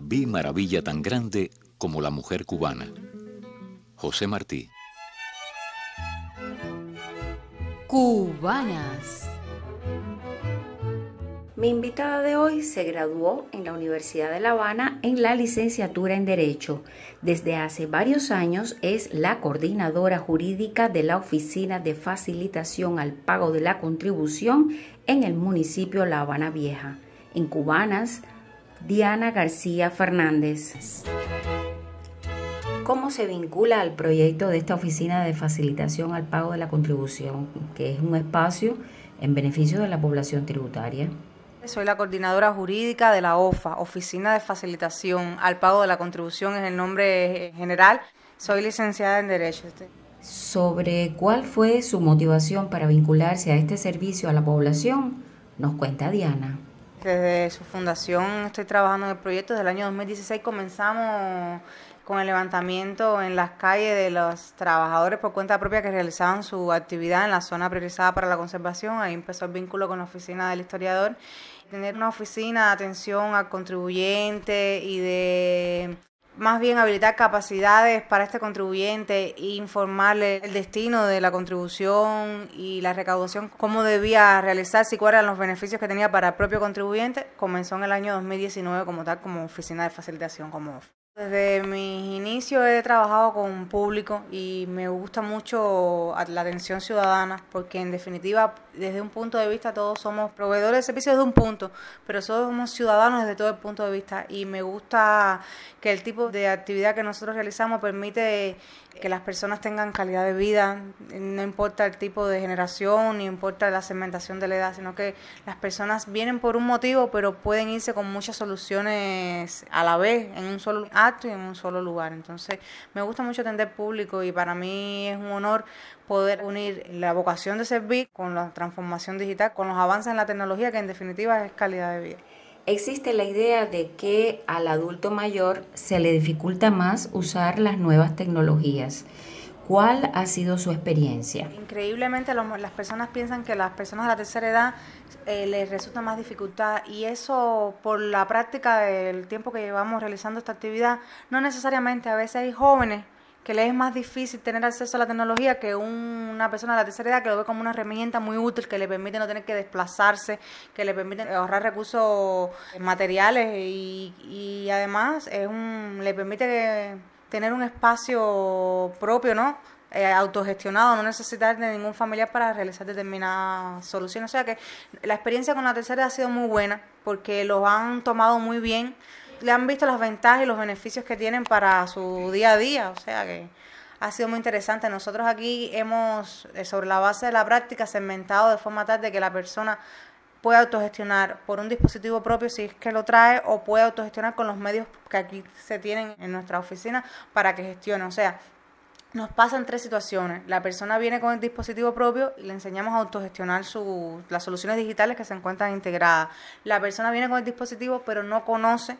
vi maravilla tan grande como la mujer cubana. José Martí. Cubanas. Mi invitada de hoy se graduó en la Universidad de La Habana en la licenciatura en Derecho. Desde hace varios años es la coordinadora jurídica de la Oficina de Facilitación al Pago de la Contribución en el municipio La Habana Vieja. En Cubanas, Diana García Fernández. ¿Cómo se vincula al proyecto de esta oficina de facilitación al pago de la contribución, que es un espacio en beneficio de la población tributaria? Soy la coordinadora jurídica de la OFA, Oficina de Facilitación al Pago de la Contribución es el nombre general. Soy licenciada en Derecho. Este- Sobre cuál fue su motivación para vincularse a este servicio a la población, nos cuenta Diana. Desde su fundación estoy trabajando en el proyecto. Desde el año 2016 comenzamos con el levantamiento en las calles de los trabajadores por cuenta propia que realizaban su actividad en la zona priorizada para la conservación. Ahí empezó el vínculo con la oficina del historiador. Tener una oficina de atención al contribuyente y de más bien habilitar capacidades para este contribuyente e informarle el destino de la contribución y la recaudación, cómo debía realizarse y cuáles eran los beneficios que tenía para el propio contribuyente, comenzó en el año 2019 como tal, como oficina de facilitación, como desde mis inicios he trabajado con público y me gusta mucho la atención ciudadana porque en definitiva desde un punto de vista todos somos proveedores de servicios desde un punto, pero somos ciudadanos desde todo el punto de vista y me gusta que el tipo de actividad que nosotros realizamos permite que las personas tengan calidad de vida, no importa el tipo de generación, ni importa la segmentación de la edad, sino que las personas vienen por un motivo, pero pueden irse con muchas soluciones a la vez, en un solo acto y en un solo lugar. Entonces, me gusta mucho atender público y para mí es un honor poder unir la vocación de servir con la transformación digital, con los avances en la tecnología, que en definitiva es calidad de vida existe la idea de que al adulto mayor se le dificulta más usar las nuevas tecnologías. ¿Cuál ha sido su experiencia? Increíblemente las personas piensan que las personas de la tercera edad eh, les resulta más dificultad y eso por la práctica del tiempo que llevamos realizando esta actividad, no necesariamente, a veces hay jóvenes que le es más difícil tener acceso a la tecnología que una persona de la tercera edad que lo ve como una herramienta muy útil, que le permite no tener que desplazarse, que le permite ahorrar recursos materiales y, además es un, le permite tener un espacio propio, ¿no? Eh, autogestionado, no necesitar de ningún familiar para realizar determinadas soluciones. O sea que la experiencia con la tercera ha sido muy buena porque los han tomado muy bien le han visto las ventajas y los beneficios que tienen para su día a día. O sea que ha sido muy interesante. Nosotros aquí hemos, eh, sobre la base de la práctica, segmentado de forma tal de que la persona puede autogestionar por un dispositivo propio si es que lo trae o puede autogestionar con los medios que aquí se tienen en nuestra oficina para que gestione. O sea, nos pasan tres situaciones. La persona viene con el dispositivo propio y le enseñamos a autogestionar su, las soluciones digitales que se encuentran integradas. La persona viene con el dispositivo pero no conoce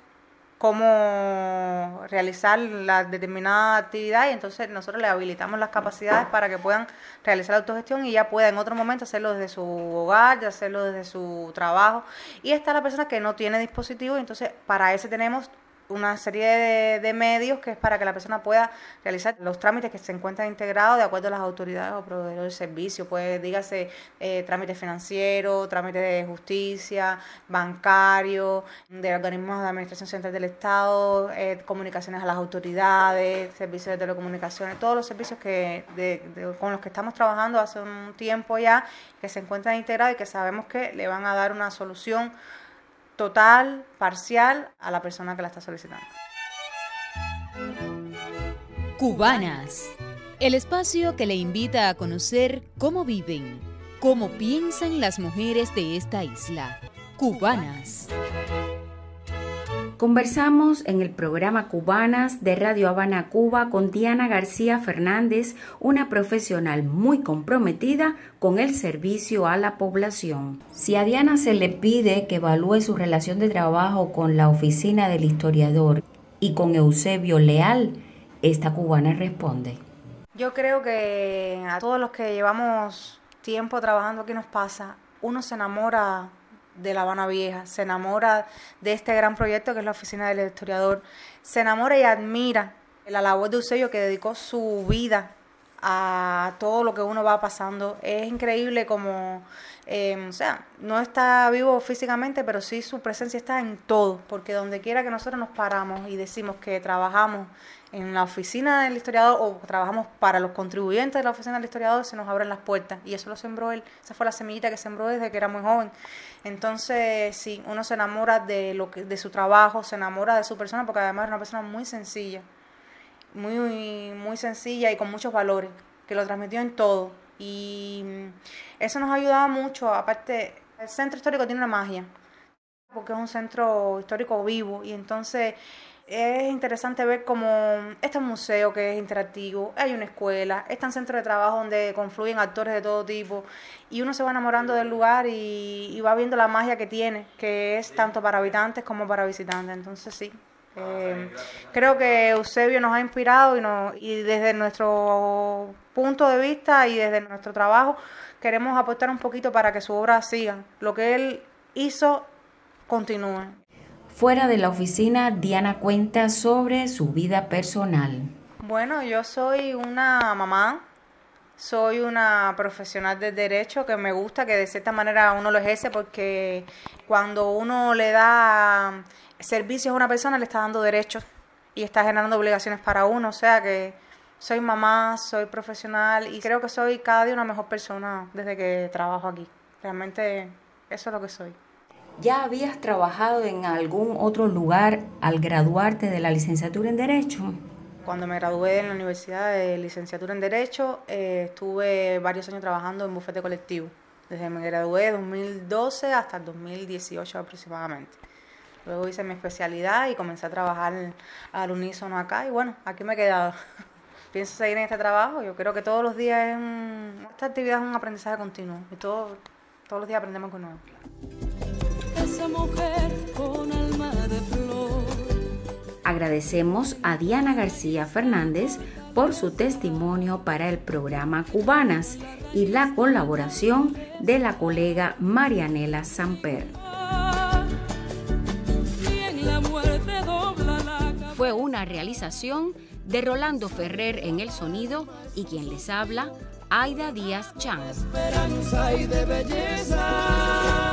cómo realizar la determinada actividad y entonces nosotros le habilitamos las capacidades para que puedan realizar la autogestión y ya pueda en otro momento hacerlo desde su hogar, ya hacerlo desde su trabajo. Y está la persona que no tiene dispositivo y entonces para ese tenemos una serie de, medios que es para que la persona pueda realizar los trámites que se encuentran integrados de acuerdo a las autoridades o proveedores de servicios, pues dígase eh, financieros, trámites de justicia, bancario, de organismos de administración central del Estado, eh, comunicaciones a las autoridades, servicios de telecomunicaciones, todos los servicios que con los que estamos trabajando hace un tiempo ya, que se encuentran integrados y que sabemos que le van a dar una solución total, parcial a la persona que la está solicitando. Cubanas, el espacio que le invita a conocer cómo viven, cómo piensan las mujeres de esta isla. Cubanas. Conversamos en el programa Cubanas de Radio Habana Cuba con Diana García Fernández, una profesional muy comprometida con el servicio a la población. Si a Diana se le pide que evalúe su relación de trabajo con la oficina del historiador y con Eusebio Leal, esta cubana responde. Yo creo que a todos los que llevamos tiempo trabajando aquí nos pasa, uno se enamora de La Habana Vieja, se enamora de este gran proyecto que es la oficina del historiador, se enamora y admira la labor de Eusebio que dedicó su vida a todo lo que uno va pasando. Es increíble como, em, o sea, no está vivo físicamente, pero sí su presencia está en todo, porque donde quiera que nosotros nos paramos y decimos que trabajamos en la oficina del historiador o trabajamos para los contribuyentes de la oficina del historiador, se nos abren las puertas. Y eso lo sembró él, esa fue la semillita que sembró desde que era muy joven. Entonces, sí, uno se enamora de, lo que, de su trabajo, se enamora de su persona, porque además es una persona muy sencilla, muy, muy sencilla y con muchos valores, que lo transmitió en todo. Y mm, eso nos ayudaba mucho, aparte, el centro histórico tiene una magia, porque es un centro histórico vivo y entonces es interesante ver cómo este museo que es interactivo, hay una escuela, está un centro de trabajo donde confluyen actores de todo tipo y uno se va enamorando del lugar y, va viendo la magia que tiene, que es tanto para habitantes como para visitantes. Entonces sí, ah, eh, creo que Eusebio nos ha inspirado y, y desde nuestro punto de vista y desde nuestro trabajo queremos aportar un poquito para que su obra siga. Lo que él hizo continúe. Fuera de la oficina, Diana cuenta sobre su vida personal. Bueno, yo soy una mamá, soy una profesional de derecho que me gusta, que de cierta manera uno lo ejerce porque cuando uno le da servicios a una persona le está dando derechos y está generando obligaciones para uno, o sea que soy mamá, soy profesional y creo que soy cada día una mejor persona desde que trabajo aquí. Realmente eso es lo que soy. ¿Ya habías trabajado en algún otro lugar al graduarte de la licenciatura en Derecho? Cuando me gradué en la Universidad de Licenciatura en Derecho, eh, estuve varios años trabajando en bufete colectivo. Desde que me gradué en 2012 hasta el 2018 aproximadamente. Luego hice mi especialidad y comencé a trabajar al unísono acá y bueno, aquí me he quedado. Pienso seguir en este trabajo. Yo creo que todos los días es un... esta actividad es un aprendizaje continuo y todos todos los días aprendemos con nuevo mujer con alma Agradecemos a Diana García Fernández por su testimonio para el programa Cubanas y la colaboración de la colega Marianela Samper. Fue una realización de Rolando Ferrer en el sonido y quien les habla, Aida Díaz Chan. de belleza.